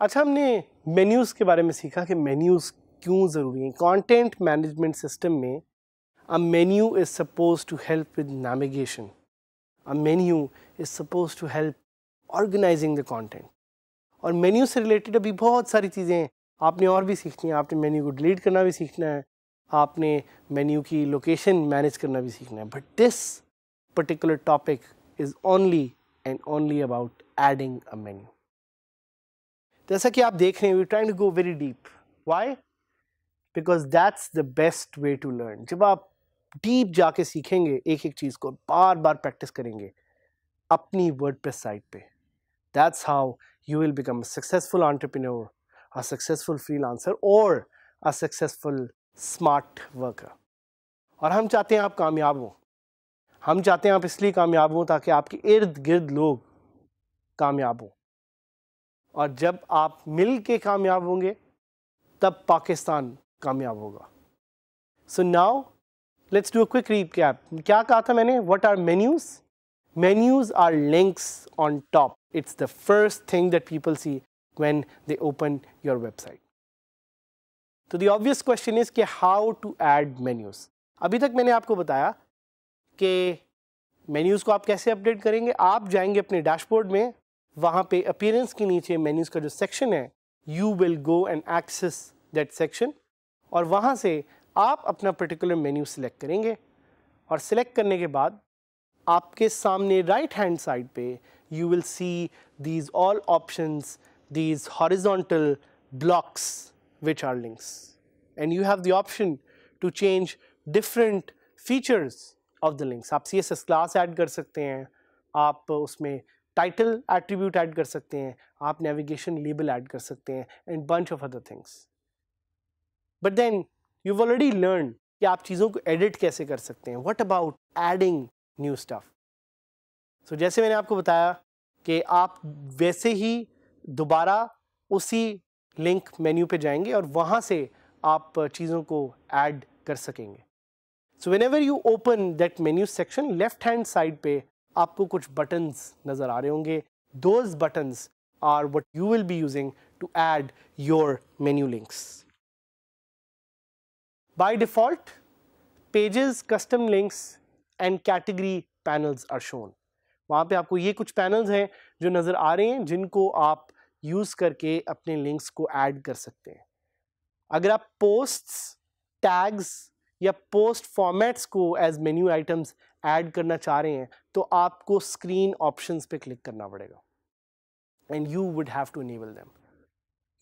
अच्छा हमने मेन्यूज़ के बारे में सीखा कि मेन्यूज़ क्यों ज़रूरी हैं कंटेंट मैनेजमेंट सिस्टम में A menu is supposed to help with navigation. A menu is supposed to help organizing the content. और मेन्यू से रिलेटेड अभी बहुत सारी चीज़ें हैं आपने और भी सीखनी है आपने मेन्यू को डिलीट करना भी सीखना है आपने मेन्यू की लोकेशन मैनेज करना भी सीखना है but this particular topic is only and only about adding a menu जैसा कि आप देख रहे हैं we trying to go very deep why because that's the best way to learn जब आप डीप जाके सीखेंगे एक एक चीज़ को बार बार प्रैक्टिस करेंगे अपनी वर्ड प्रेस साइट पे that's how you will become successful entrepreneur a successful freelancer और अ सक्सेसफुल स्मार्ट वर्कर और हम चाहते हैं आप कामयाब हों हम चाहते हैं आप इसलिए कामयाब हों ताकि आपके इर्द गिर्द लोग कामयाब हों और जब आप मिल के कामयाब होंगे तब पाकिस्तान कामयाब होगा so now let's do a quick recap क्या कहा था मैंने what are menus menus are links on top it's the first thing that people see when they open your website तो द ऑब्वियस क्वेश्चन इज के how to add menus अभी तक मैंने आपको बताया कि मेन्यूज को आप कैसे अपडेट करेंगे आप जाएंगे अपने डैशबोर्ड में वहां पे अपीयरेंस के नीचे मेन्यूज का जो सेक्शन है you will go and access that section और वहां से आप अपना पर्टिकुलर मेन्यू सिलेक्ट करेंगे और सिलेक्ट करने के बाद आपके सामने राइट हैंड साइड पे you will see these all option these horizontal blocks which are links and you have the option to change different features of the links आप C S S class add कर सकते हैं आप उसमें title attribute add कर सकते हैं आप नेविगेशन लेबल ऐड कर सकते हैं and bunch of other things but then you already learn कि आप चीज़ों को एडिट कैसे कर सकते हैं what about adding new stuff so जैसे मैंने आपको बताया कि आप वैसे ही दोबारा उसी लिंक मेन्यू पे जाएंगे और वहाँ से आप चीज़ों को ऐड कर सकेंगे so whenever you open that menu section left hand side पे आपको कुछ बटन्स नज़र आ रहे होंगे those buttons are what you will be using to add your menu links by default, pages, custom links and category panels are shown. वहाँ पे आपको ये कुछ पैनल्स हैं जो नज़र आ रहे हैं जिनको आप यूज़ करके अपने लिंक्स को ऐड कर सकते हैं अगर आप पोस्ट टैग्स या पोस्ट फॉर्मेट्स को एज मेन्यू आइटम्स ऐड करना चाह रहे हैं तो आपको स्क्रीन ऑप्शन पे क्लिक करना पड़ेगा and you would have to enable them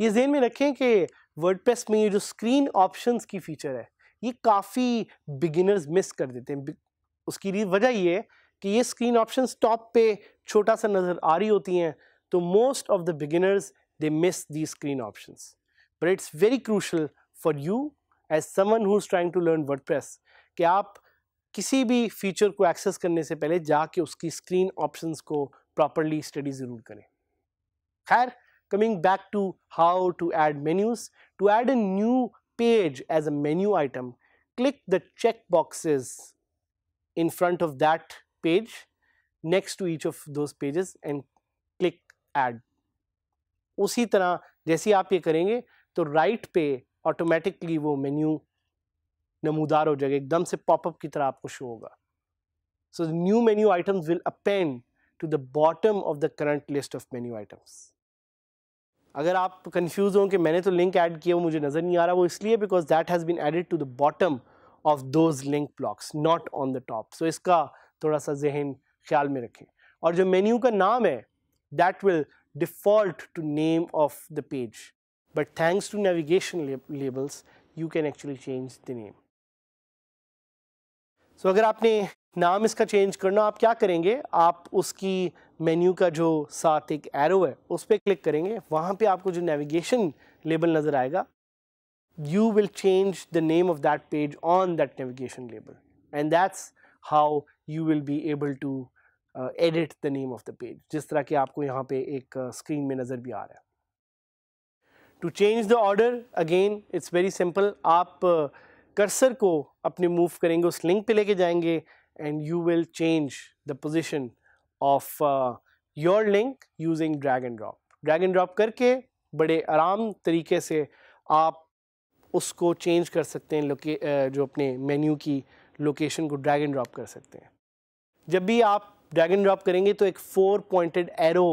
ये जेन में रखें कि वर्डप्रेस में ये जो स्क्रीन ऑप्शंस की फीचर है ये काफ़ी बिगिनर्स मिस कर देते हैं उसकी वजह ये है कि ये स्क्रीन ऑप्शन टॉप पे छोटा सा नज़र आ रही होती हैं तो most of the beginners they miss the screen option but it's very crucial for you as someone who is trying to learn press कि आप किसी भी फीचर को एक्सेस करने से पहले जाके उसकी स्क्रीन ऑप्शंस को प्रॉपरली स्टडी ज़रूर करें खैर coming back to how to add menus. To add a new page as a menu item, click the check boxes in front of that page next to each of those pages and click add. उसी तरह जैसे आप ये करेंगे तो right पे automatically वो menu नमूदार हो जाएगा एकदम से पॉपअप की तरह आपको शो होगा so new menu items will append to the bottom of the current list of menu items. अगर आप कन्फ्यूज़ हों कि मैंने तो लिंक ऐड किया वो मुझे नज़र नहीं आ रहा वो इसलिए because that has been added to the bottom of those link blocks not on the top so इसका थोड़ा सा जहन ख्याल में रखें और जो मेन्यू का नाम है that will default to name of the page but thanks to navigation labels you can actually change the name so अगर आपने नाम इसका चेंज करना आप क्या करेंगे आप उसकी मेन्यू का जो साथ एक एरो है उस पर क्लिक करेंगे वहाँ पे आपको जो नेविगेशन लेबल नज़र आएगा you will change the name of that page on that navigation label and that's how you will be able to edit the name of the page जिस तरह की आपको यहाँ पे एक स्क्रीन uh, में नज़र भी आ रहा है to change the order again it's very simple आप कर्सर uh, को अपने मूव करेंगे उस लिंक पे लेके जाएंगे and you will change the position of uh, your link using drag and drop. Drag and drop करके बड़े आराम तरीके से आप उसको change कर सकते हैं लोके जो अपने मेन्यू की लोकेशन को drag and drop कर सकते हैं जब भी आप drag and drop करेंगे तो एक फोर पॉइंटेड एरो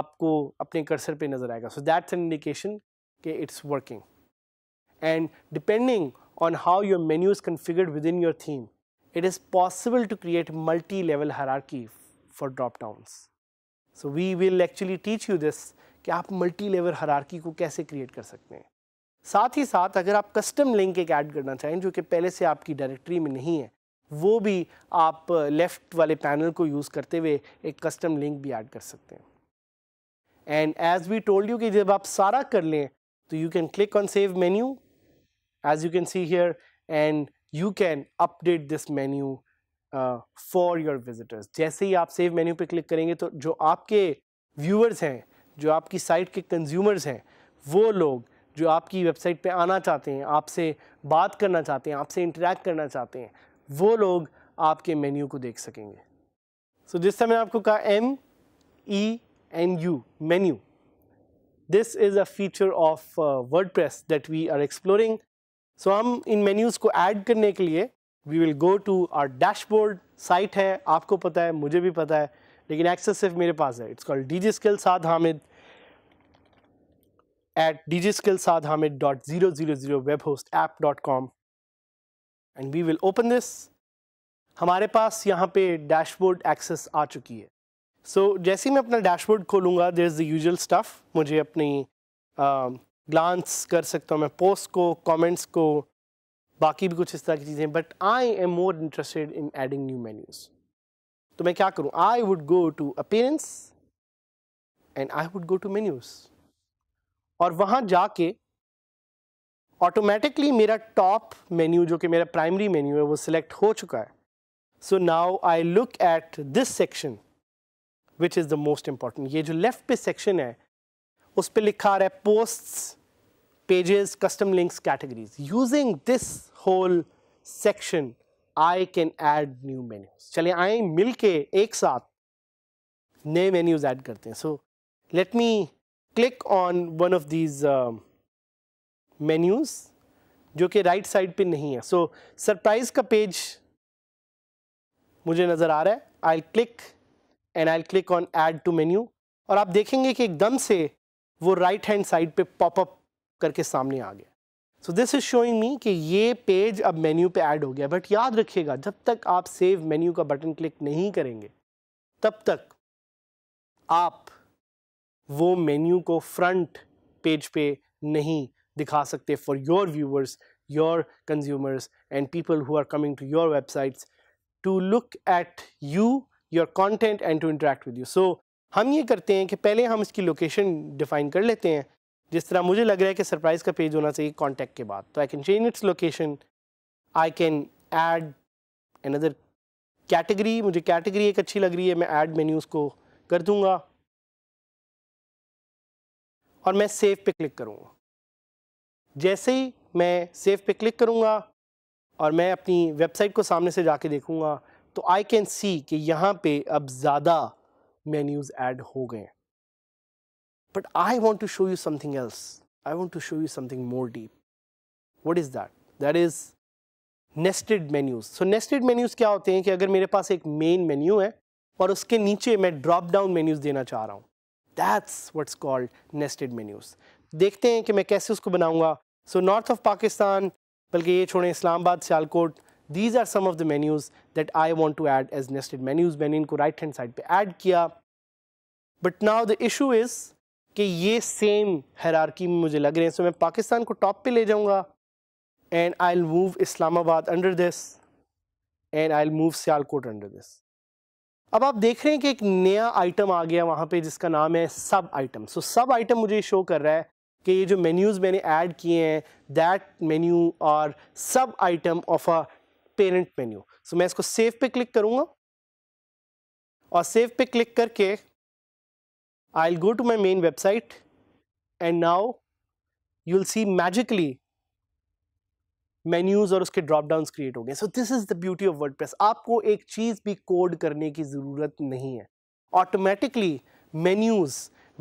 आपको अपने कर्सर पे नज़र आएगा सो दैट्स एन इंडिकेशन कि it's working and depending on how your menu is configured within your theme. it is possible to create multi-level hierarchy for drop downs. So we will actually teach you this कि आप multi level हरारकी को कैसे create कर सकते हैं साथ ही साथ अगर आप कस्टम लिंक एक ऐड करना चाहें जो कि पहले से आपकी डायरेक्टरी में नहीं है वो भी आप लेफ़्ट वाले पैनल को यूज़ करते हुए एक कस्टम लिंक भी ऐड कर सकते हैं and as we told you कि जब आप सारा कर लें तो you can click on save menu as you can see here and you can update this menu for your visitors जैसे ही आप सेव मेन्यू पे क्लिक करेंगे तो जो आपके व्यूअर्स हैं जो आपकी साइट के कंज्यूमर्स हैं वो लोग जो आपकी वेबसाइट पे आना चाहते हैं आपसे बात करना चाहते हैं आपसे इंटरेक्ट करना चाहते हैं वो लोग आपके मेन्यू को देख सकेंगे सो so, जिस समय आपको कहा M E N U menu this is a feature of WordPress that we are exploring so so, हम इन मेन्यूज़ को ऐड करने के लिए we will go to our dashboard site है आपको पता है मुझे भी पता है लेकिन एक्सेस सिर्फ मेरे पास है it's called D G skill Saad Hamid dot zero zero zero web dot com and we will open this हमारे पास यहाँ पे डैशबोर्ड एक्सेस आ चुकी है सो so, जैसे ही मैं अपना डैशबोर्ड खोलूँगा there is the usual stuff मुझे अपनी uh, ग्लांस कर सकता हूँ मैं पोस्ट को कमेंट्स को बाकी भी कुछ इस तरह की चीज़ें but I am more interested in adding new menus तो मैं क्या करूँ I would go to appearance and I would go to menus और वहाँ जाके ऑटोमेटिकली मेरा टॉप मेन्यू जो कि मेरा प्राइमरी मेन्यू है वो सिलेक्ट हो चुका है so now I look at this section which is the most important ये जो लेफ्ट पे सेक्शन है उस पर लिखा आ रहा है post pages custom links categories using this whole section I can add new menus चले आए मिलके एक साथ नए मेन्यूज ऐड करते हैं so let me click on one of these menus जो कि राइट साइड पे नहीं है सो so, सरप्राइज का पेज मुझे नज़र आ रहा है I click and I click on add to menu और आप देखेंगे कि एकदम से वो राइट हैंड साइड पे पॉप अप करके सामने आ गया so this is showing me कि ये पेज अब मेन्यू पे ऐड हो गया बट याद रखिएगा जब तक आप सेव मेन्यू का बटन क्लिक नहीं करेंगे तब तक आप वो मेन्यू को फ्रंट पेज पे नहीं दिखा सकते for your viewers your consumers and people who are coming to your websites to look at you your content and to interact with you so हम ये करते हैं कि पहले हम इसकी लोकेशन डिफाइन कर लेते हैं जिस तरह मुझे लग रहा है कि सरप्राइज़ का पेज होना चाहिए कॉन्टैक्ट के बाद तो I can change its location I can add another category मुझे कैटेगरी एक अच्छी लग रही है मैं ऐड मेन्यूज को कर दूंगा और मैं सेव पे क्लिक करूंगा जैसे ही मैं सेव पे क्लिक करूंगा और मैं अपनी वेबसाइट को सामने से जाके देखूंगा तो आई कैन सी कि यहाँ पे अब ज़्यादा मेन्यूज ऐड हो गए but I want to show you something else I want to show you something more deep what is that that is nested menus so nested menus क्या होते हैं कि अगर मेरे पास एक मेन मेन्यू है और उसके नीचे मैं ड्रॉप डाउन मेन्यूज देना चाह रहा हूँ that's what's called nested menus देखते हैं कि मैं कैसे उसको बनाऊंगा सो नॉर्थ ऑफ पाकिस्तान बल्कि ये छोड़ें Islamabad Sialkot these are some of the menus that I want to add as nested menus मैंने इनको राइट हैंड साइड पे ऐड किया but now the issue is कि ये सेम हैरारकी में मुझे लग रहे हैं सो so, मैं पाकिस्तान को टॉप पे ले जाऊँगा and I will move Islamabad under this and I will move Sialkot under this अब आप देख रहे हैं कि एक नया आइटम आ गया वहाँ पे जिसका नाम है सब आइटम सो सब आइटम मुझे शो कर रहा है कि ये जो मेन्यूज़ मैंने ऐड किए हैं दैट मेन्यू और sub item of a parent menu so मैं इसको सेव पे क्लिक करूंगा और सेव पे क्लिक करके I go to my main website and now you will see magically menus और उसके ड्रॉप डाउन क्रिएट हो गए so this is the beauty of Word आपको एक चीज़ भी कोड करने की ज़रूरत नहीं है automatically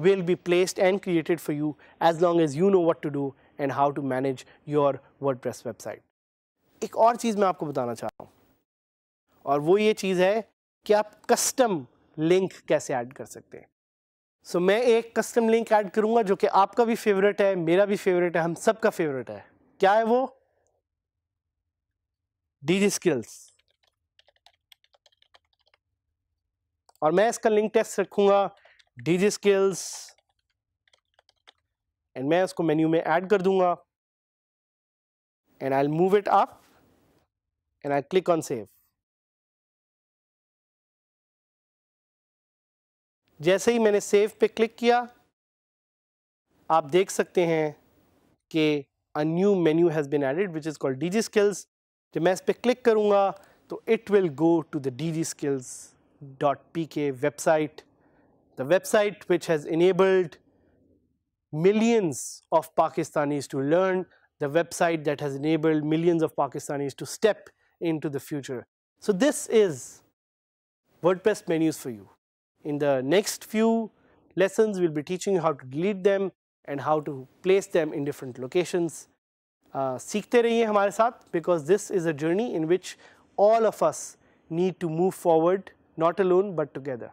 will be placed and created for you as long as you know what to do and how to manage manage WordPress website एक और चीज़ मैं आपको बताना चाह रहा हूँ और वो ये चीज़ है कि आप कस्टम लिंक कैसे ऐड कर सकते हैं सो so, मैं एक कस्टम लिंक ऐड करूँगा जो कि आपका भी फेवरेट है मेरा भी फेवरेट है हम सबका फेवरेट है क्या है वो डीजी स्किल्स और मैं इसका लिंक टेस्ट रखूँगा डीजी स्किल्स एंड मैं उसको मेन्यू में ऐड कर दूंगा and I move it up and I click on save. जैसे ही मैंने सेव पे क्लिक किया आप देख सकते हैं कि a new menu has been added which is called D DigiSkills जब मैं इस पर क्लिक करूंगा तो it will go to the DigiSkills dot P K website the website which has enabled millions of Pakistanis to learn the website that has enabled millions of Pakistanis to step into the future. So this is WordPress menus for you. In the next few lessons, we'll be teaching you how to delete them and how to place them in different locations. Uh, सीखते humare saath because this is a journey in which all of us need to move forward, not alone but together.